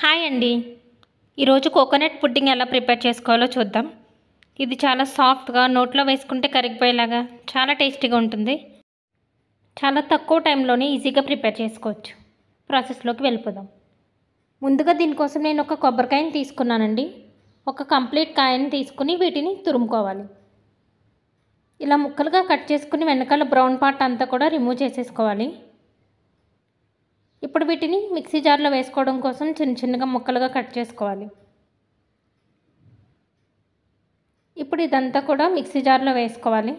hi అండి ఈరోజు coconut pudding ఎలా ప్రిపేర్ చేసుకోవాలో చూద్దాం ఇది చాలా సాఫ్ట్గా నోట్లో వేసుకుంటే కరిగిపోయేలాగా చాలా టేస్టీగా ఉంటుంది చాలా తక్కువ టైంలోనే ఈజీగా ప్రిపేర్ చేసుకోవచ్చు ప్రాసెస్లోకి వెళ్ళిపోదాం ముందుగా దీనికోసం నేను ఒక కొబ్బరికాయని తీసుకున్నానండి ఒక కంప్లీట్ కాయని తీసుకుని వీటిని తురుముకోవాలి ఇలా ముక్కలుగా కట్ చేసుకుని వెనకాల బ్రౌన్ పార్ట్ అంతా కూడా రిమూవ్ చేసేసుకోవాలి ఇప్పుడు వీటిని మిక్సీ జార్లో వేసుకోవడం కోసం చిన్న చిన్నగా ముక్కలుగా కట్ చేసుకోవాలి ఇప్పుడు ఇదంతా కూడా మిక్సీ జార్లో వేసుకోవాలి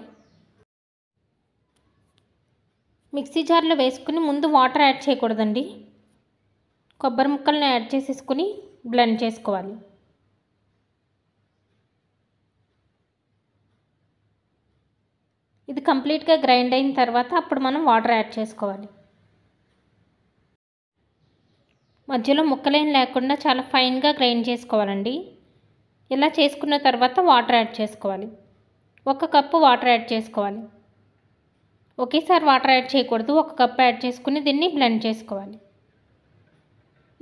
మిక్సీ జార్లో వేసుకుని ముందు వాటర్ యాడ్ చేయకూడదండి కొబ్బరి ముక్కల్ని యాడ్ చేసేసుకుని బ్లెండ్ చేసుకోవాలి ఇది కంప్లీట్గా గ్రైండ్ అయిన తర్వాత అప్పుడు మనం వాటర్ యాడ్ చేసుకోవాలి మధ్యలో ముక్కలేం లేకుండా చాలా ఫైన్గా గ్రైండ్ చేసుకోవాలండి ఇలా చేసుకున్న తర్వాత వాటర్ యాడ్ చేసుకోవాలి ఒక కప్పు వాటర్ యాడ్ చేసుకోవాలి ఒకేసారి వాటర్ యాడ్ చేయకూడదు ఒక కప్పు యాడ్ చేసుకుని దీన్ని బ్లెండ్ చేసుకోవాలి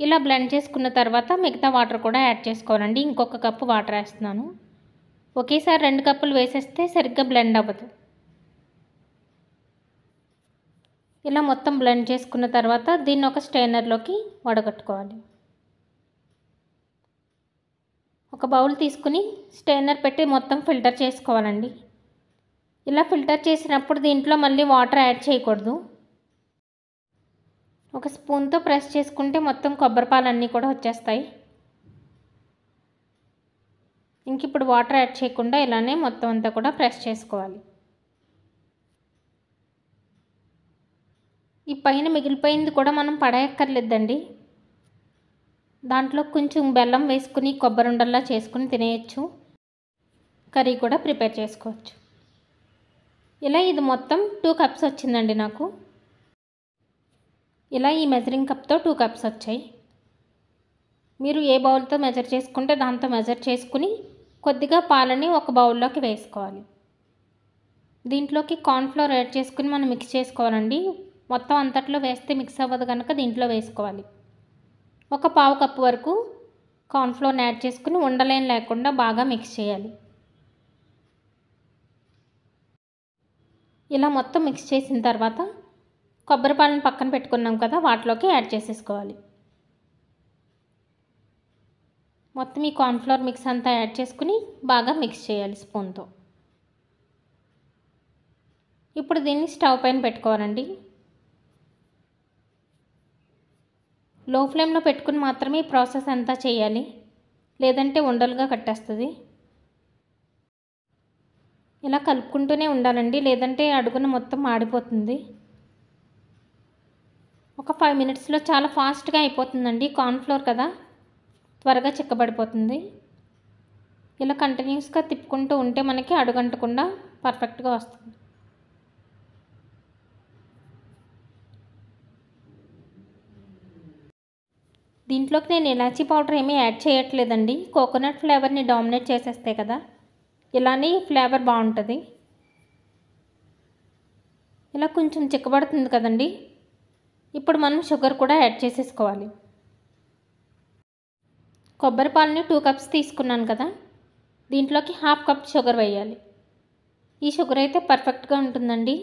ఇలా బ్లెండ్ చేసుకున్న తర్వాత మిగతా వాటర్ కూడా యాడ్ చేసుకోవాలండి ఇంకొక కప్పు వాటర్ వేస్తున్నాను ఒకేసారి రెండు కప్పులు వేసేస్తే సరిగ్గా బ్లెండ్ అవ్వదు ఇలా మొత్తం బ్లెండ్ చేసుకున్న తర్వాత దీన్ని ఒక స్ట్రైనర్లోకి వడగట్టుకోవాలి ఒక బౌల్ తీసుకుని స్టైనర్ పెట్టి మొత్తం ఫిల్టర్ చేసుకోవాలండి ఇలా ఫిల్టర్ చేసినప్పుడు దీంట్లో మళ్ళీ వాటర్ యాడ్ చేయకూడదు ఒక స్పూన్తో ప్రెస్ చేసుకుంటే మొత్తం పాలు అన్నీ కూడా వచ్చేస్తాయి ఇంక ఇప్పుడు వాటర్ యాడ్ చేయకుండా ఇలానే మొత్తం అంతా కూడా ప్రెస్ చేసుకోవాలి పైన మిగిలిపోయింది కూడా మనం పడేయక్కర్లేదండి దాంట్లో కొంచెం బెల్లం వేసుకుని కొబ్బరి ఉండల్లా చేసుకుని తినేయచ్చు కర్రీ కూడా ప్రిపేర్ చేసుకోవచ్చు ఇలా ఇది మొత్తం టూ కప్స్ వచ్చిందండి నాకు ఇలా ఈ మెజరింగ్ కప్తో టూ కప్స్ వచ్చాయి మీరు ఏ బౌల్తో మెజర్ చేసుకుంటే దాంతో మెజర్ చేసుకుని కొద్దిగా పాలని ఒక బౌల్లోకి వేసుకోవాలి దీంట్లోకి కార్న్ఫ్లోర్ యాడ్ చేసుకుని మనం మిక్స్ చేసుకోవాలండి మొత్తం అంతట్లో వేస్తే మిక్స్ అవ్వదు కనుక దీంట్లో వేసుకోవాలి ఒక పావు కప్పు వరకు కార్న్ఫ్లోర్ని యాడ్ చేసుకుని ఉండలేని లేకుండా బాగా మిక్స్ చేయాలి ఇలా మొత్తం మిక్స్ చేసిన తర్వాత కొబ్బరి పాలను పక్కన పెట్టుకున్నాం కదా వాటిలోకి యాడ్ చేసేసుకోవాలి మొత్తం ఈ కార్న్ఫ్లోర్ మిక్స్ అంతా యాడ్ చేసుకుని బాగా మిక్స్ చేయాలి స్పూన్తో ఇప్పుడు దీన్ని స్టవ్ పైన పెట్టుకోవాలండి లో ఫ్లేమ్లో పెట్టుకుని మాత్రమే ఈ ప్రాసెస్ అంతా చేయాలి లేదంటే ఉండలుగా కట్టేస్తుంది ఇలా కలుపుకుంటూనే ఉండాలండి లేదంటే అడుగున మొత్తం ఆడిపోతుంది ఒక ఫైవ్ మినిట్స్లో చాలా ఫాస్ట్గా అయిపోతుందండి కార్న్ఫ్లోర్ కదా త్వరగా చిక్కబడిపోతుంది ఇలా కంటిన్యూస్గా తిప్పుకుంటూ ఉంటే మనకి అడుగంటకుండా పర్ఫెక్ట్గా వస్తుంది దీంట్లోకి నేను ఇలాచీ పౌడర్ ఏమీ యాడ్ చేయట్లేదండి కోకోనట్ ఫ్లేవర్ని డామినేట్ చేసేస్తాయి కదా ఇలానే ఫ్లేవర్ బాగుంటుంది ఇలా కొంచెం చిక్కబడుతుంది కదండి ఇప్పుడు మనం షుగర్ కూడా యాడ్ చేసేసుకోవాలి కొబ్బరి పాలని టూ కప్స్ తీసుకున్నాను కదా దీంట్లోకి హాఫ్ కప్ షుగర్ వేయాలి ఈ షుగర్ అయితే పర్ఫెక్ట్గా ఉంటుందండి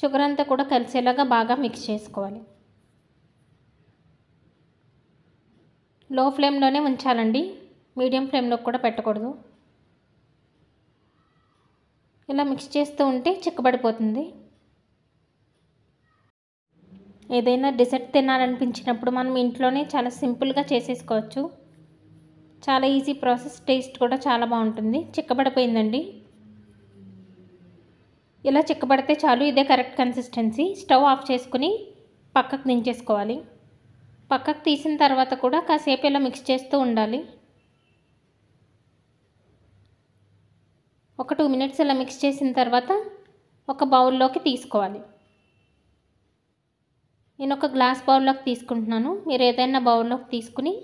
షుగర్ అంతా కూడా కలిసేలాగా బాగా మిక్స్ చేసుకోవాలి లో ఫ్లేమ్లోనే ఉంచాలండి మీడియం ఫ్లేమ్లో కూడా పెట్టకూడదు ఇలా మిక్స్ చేస్తూ ఉంటే చిక్కబడిపోతుంది ఏదైనా డిజర్ట్ తినాలనిపించినప్పుడు మనం ఇంట్లోనే చాలా సింపుల్గా చేసేసుకోవచ్చు చాలా ఈజీ ప్రాసెస్ టేస్ట్ కూడా చాలా బాగుంటుంది చిక్కబడిపోయిందండి ఇలా చిక్కబడితే చాలు ఇదే కరెక్ట్ కన్సిస్టెన్సీ స్టవ్ ఆఫ్ చేసుకుని పక్కకు దించేసుకోవాలి పక్కకు తీసిన తర్వాత కూడా కాసేపు ఇలా మిక్స్ చేస్తూ ఉండాలి ఒక టూ మినిట్స్ ఇలా మిక్స్ చేసిన తర్వాత ఒక బౌల్లోకి తీసుకోవాలి నేను ఒక గ్లాస్ బౌల్లోకి తీసుకుంటున్నాను మీరు ఏదైనా బౌల్లోకి తీసుకుని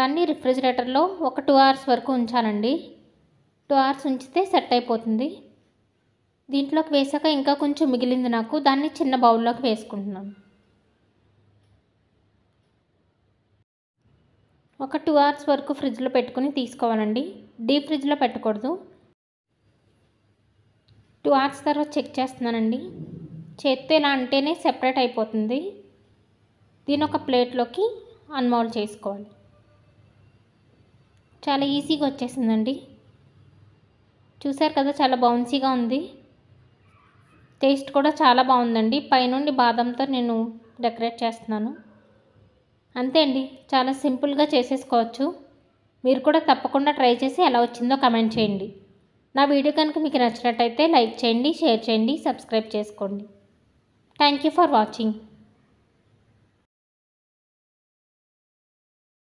దాన్ని రిఫ్రిజిరేటర్లో ఒక టూ అవర్స్ వరకు ఉంచాలండి టూ అవర్స్ ఉంచితే సెట్ అయిపోతుంది దీంట్లోకి వేసాక ఇంకా కొంచెం మిగిలింది నాకు దాన్ని చిన్న బౌల్లోకి వేసుకుంటున్నాను ఒక టూ అవర్స్ వరకు ఫ్రిడ్జ్లో పెట్టుకుని తీసుకోవాలండి డీప్ ఫ్రిడ్జ్లో పెట్టకూడదు టూ అవర్స్ తర్వాత చెక్ చేస్తున్నానండి చేత్తో ఇలా అంటేనే సెపరేట్ అయిపోతుంది దీని ఒక ప్లేట్లోకి అన్మౌల్ చేసుకోవాలి చాలా ఈజీగా వచ్చేసిందండి చూసారు కదా చాలా బౌన్సీగా ఉంది టేస్ట్ కూడా చాలా బాగుందండి పైనుండి బాదంతో నేను డెకరేట్ చేస్తున్నాను అంతే అండి చాలా సింపుల్గా చేసేసుకోవచ్చు మీరు కూడా తప్పకుండా ట్రై చేసి ఎలా వచ్చిందో కమెంట్ చేయండి నా వీడియో కనుక మీకు నచ్చినట్టయితే లైక్ చేయండి షేర్ చేయండి సబ్స్క్రైబ్ చేసుకోండి థ్యాంక్ యూ ఫర్ వాచింగ్